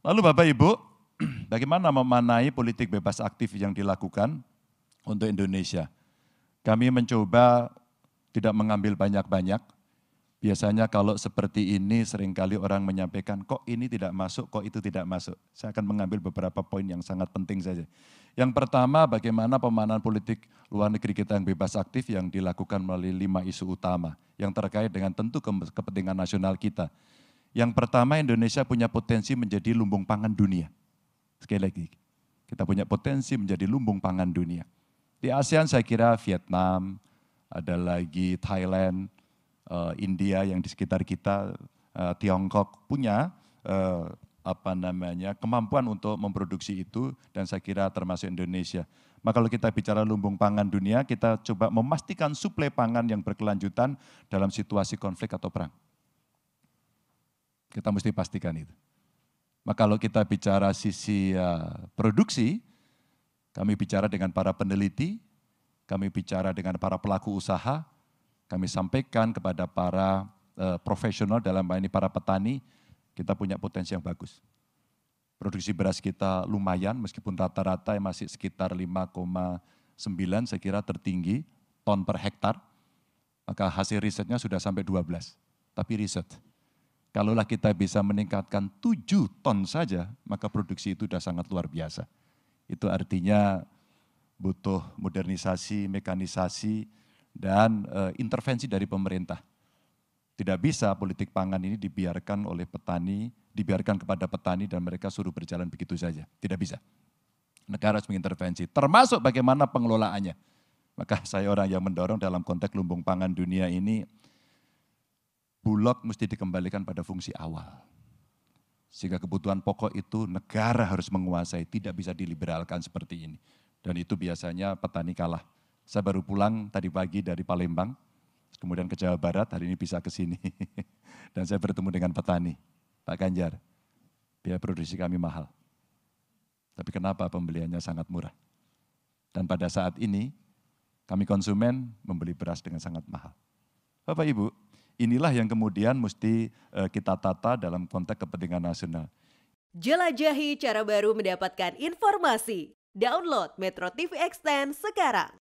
Lalu Bapak Ibu, bagaimana memanai politik bebas aktif yang dilakukan untuk Indonesia? Kami mencoba tidak mengambil banyak-banyak. Biasanya kalau seperti ini seringkali orang menyampaikan kok ini tidak masuk, kok itu tidak masuk. Saya akan mengambil beberapa poin yang sangat penting saja. Yang pertama bagaimana pemanahan politik luar negeri kita yang bebas aktif yang dilakukan melalui lima isu utama yang terkait dengan tentu kepentingan nasional kita. Yang pertama Indonesia punya potensi menjadi lumbung pangan dunia. Sekali lagi, kita punya potensi menjadi lumbung pangan dunia. Di ASEAN saya kira Vietnam, ada lagi Thailand, eh, India yang di sekitar kita, eh, Tiongkok punya eh, apa namanya kemampuan untuk memproduksi itu dan saya kira termasuk Indonesia. Maka kalau kita bicara lumbung pangan dunia, kita coba memastikan suplai pangan yang berkelanjutan dalam situasi konflik atau perang. Kita mesti pastikan itu. Maka kalau kita bicara sisi uh, produksi, kami bicara dengan para peneliti, kami bicara dengan para pelaku usaha, kami sampaikan kepada para uh, profesional dalam hal ini para petani, kita punya potensi yang bagus. Produksi beras kita lumayan, meskipun rata-rata masih sekitar 5,9 saya kira tertinggi ton per hektar. Maka hasil risetnya sudah sampai 12, tapi riset Kalaulah kita bisa meningkatkan 7 ton saja, maka produksi itu sudah sangat luar biasa. Itu artinya butuh modernisasi, mekanisasi, dan e, intervensi dari pemerintah. Tidak bisa politik pangan ini dibiarkan oleh petani, dibiarkan kepada petani dan mereka suruh berjalan begitu saja. Tidak bisa. Negara harus mengintervensi, termasuk bagaimana pengelolaannya. Maka saya orang yang mendorong dalam konteks lumbung pangan dunia ini, bulog mesti dikembalikan pada fungsi awal. Sehingga kebutuhan pokok itu negara harus menguasai, tidak bisa diliberalkan seperti ini. Dan itu biasanya petani kalah. Saya baru pulang tadi pagi dari Palembang, kemudian ke Jawa Barat, hari ini bisa ke sini. Dan saya bertemu dengan petani, Pak Ganjar. Biaya produksi kami mahal. Tapi kenapa pembeliannya sangat murah? Dan pada saat ini, kami konsumen membeli beras dengan sangat mahal. Bapak Ibu, Inilah yang kemudian mesti eh, kita tata dalam konteks kepentingan nasional. Jelajahi cara baru mendapatkan informasi. Download Metro TV Extend sekarang.